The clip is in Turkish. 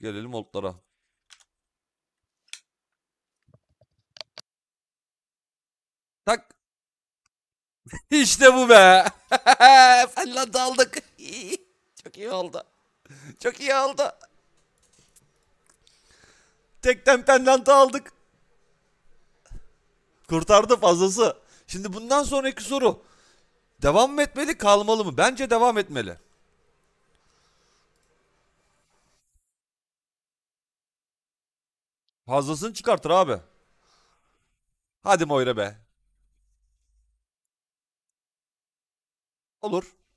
Gelelim oldlara. Tak. İşte bu be. Finland'ı aldık. Çok iyi oldu. Çok iyi oldu. Tekten Finland'ı aldık. Kurtardı fazlası. Şimdi bundan sonraki soru. Devam mı etmeli kalmalı mı? Bence devam etmeli. Fazlasını çıkartır abi. Hadi Moira be. Olur.